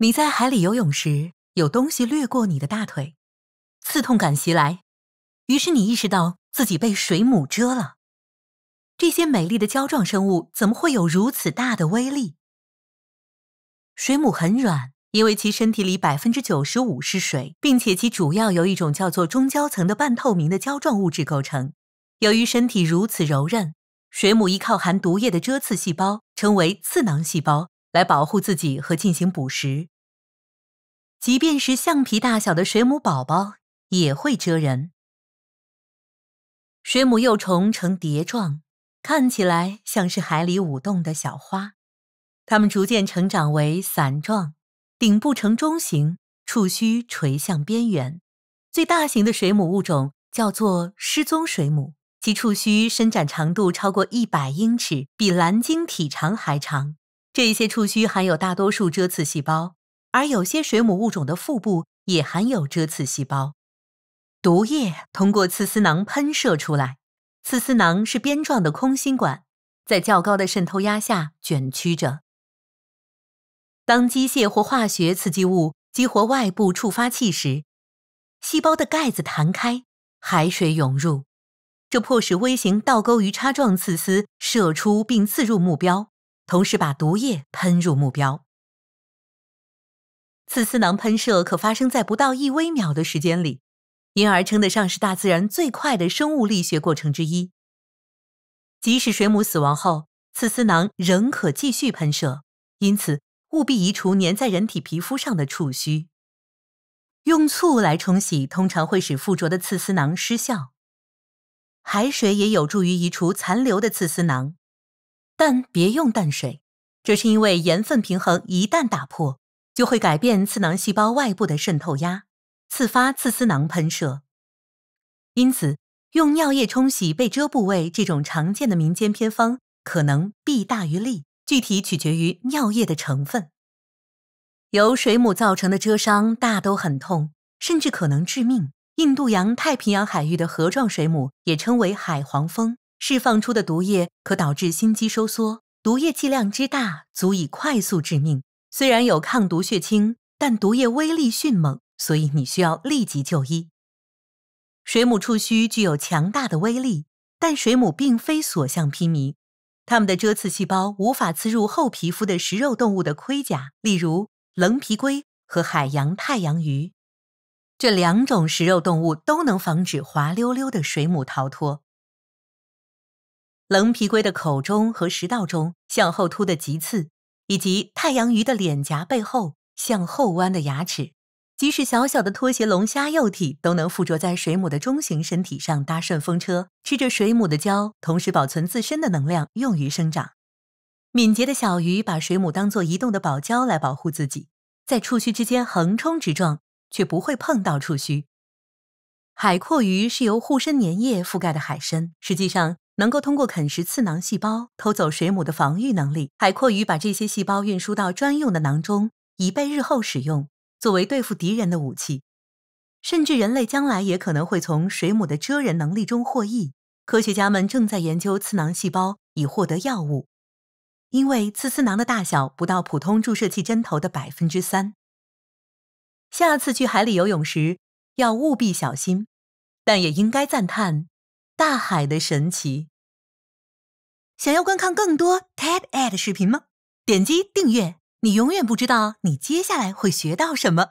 你在海里游泳时，有东西掠过你的大腿，刺痛感袭来，于是你意识到自己被水母蛰了。这些美丽的胶状生物怎么会有如此大的威力？水母很软，因为其身体里百分之九十五是水，并且其主要由一种叫做中胶层的半透明的胶状物质构成。由于身体如此柔韧，水母依靠含毒液的蛰刺细胞，称为刺囊细胞。来保护自己和进行捕食。即便是橡皮大小的水母宝宝也会蜇人。水母幼虫呈蝶状，看起来像是海里舞动的小花。它们逐渐成长为伞状，顶部呈中形，触须垂向边缘。最大型的水母物种叫做“失踪水母”，其触须伸展长度超过一百英尺，比蓝鲸体长还长。这些触须含有大多数蜇刺细胞，而有些水母物种的腹部也含有蜇刺细胞。毒液通过刺丝囊喷射出来，刺丝囊是鞭状的空心管，在较高的渗透压下卷曲着。当机械或化学刺激物激活外部触发器时，细胞的盖子弹开，海水涌入，这迫使微型倒钩鱼叉状刺丝射出并刺入目标。同时把毒液喷入目标。刺丝囊喷射可发生在不到一微秒的时间里，因而称得上是大自然最快的生物力学过程之一。即使水母死亡后，刺丝囊仍可继续喷射，因此务必移除粘在人体皮肤上的触须。用醋来冲洗通常会使附着的刺丝囊失效，海水也有助于移除残留的刺丝囊。但别用淡水，这是因为盐分平衡一旦打破，就会改变刺囊细胞外部的渗透压，刺发刺丝囊喷射。因此，用尿液冲洗被遮部位这种常见的民间偏方，可能弊大于利，具体取决于尿液的成分。由水母造成的蛰伤大都很痛，甚至可能致命。印度洋、太平洋海域的核状水母也称为海黄蜂。释放出的毒液可导致心肌收缩，毒液剂量之大足以快速致命。虽然有抗毒血清，但毒液威力迅猛，所以你需要立即就医。水母触须具有强大的威力，但水母并非所向披靡。它们的蜇刺细胞无法刺入厚皮肤的食肉动物的盔甲，例如棱皮龟和海洋太阳鱼。这两种食肉动物都能防止滑溜溜的水母逃脱。棱皮龟的口中和食道中向后凸的棘刺，以及太阳鱼的脸颊背后向后弯的牙齿，即使小小的拖鞋龙虾幼体都能附着在水母的中型身体上搭顺风车，吃着水母的胶，同时保存自身的能量用于生长。敏捷的小鱼把水母当作移动的保胶来保护自己，在触须之间横冲直撞，却不会碰到触须。海阔鱼是由护身粘液覆盖的海参，实际上。能够通过啃食刺囊细胞偷走水母的防御能力，海阔鱼把这些细胞运输到专用的囊中，以备日后使用，作为对付敌人的武器。甚至人类将来也可能会从水母的蜇人能力中获益。科学家们正在研究刺囊细胞，以获得药物，因为刺刺囊的大小不到普通注射器针头的百分之三。下次去海里游泳时，要务必小心，但也应该赞叹。大海的神奇。想要观看更多 TED Ed 视频吗？点击订阅，你永远不知道你接下来会学到什么。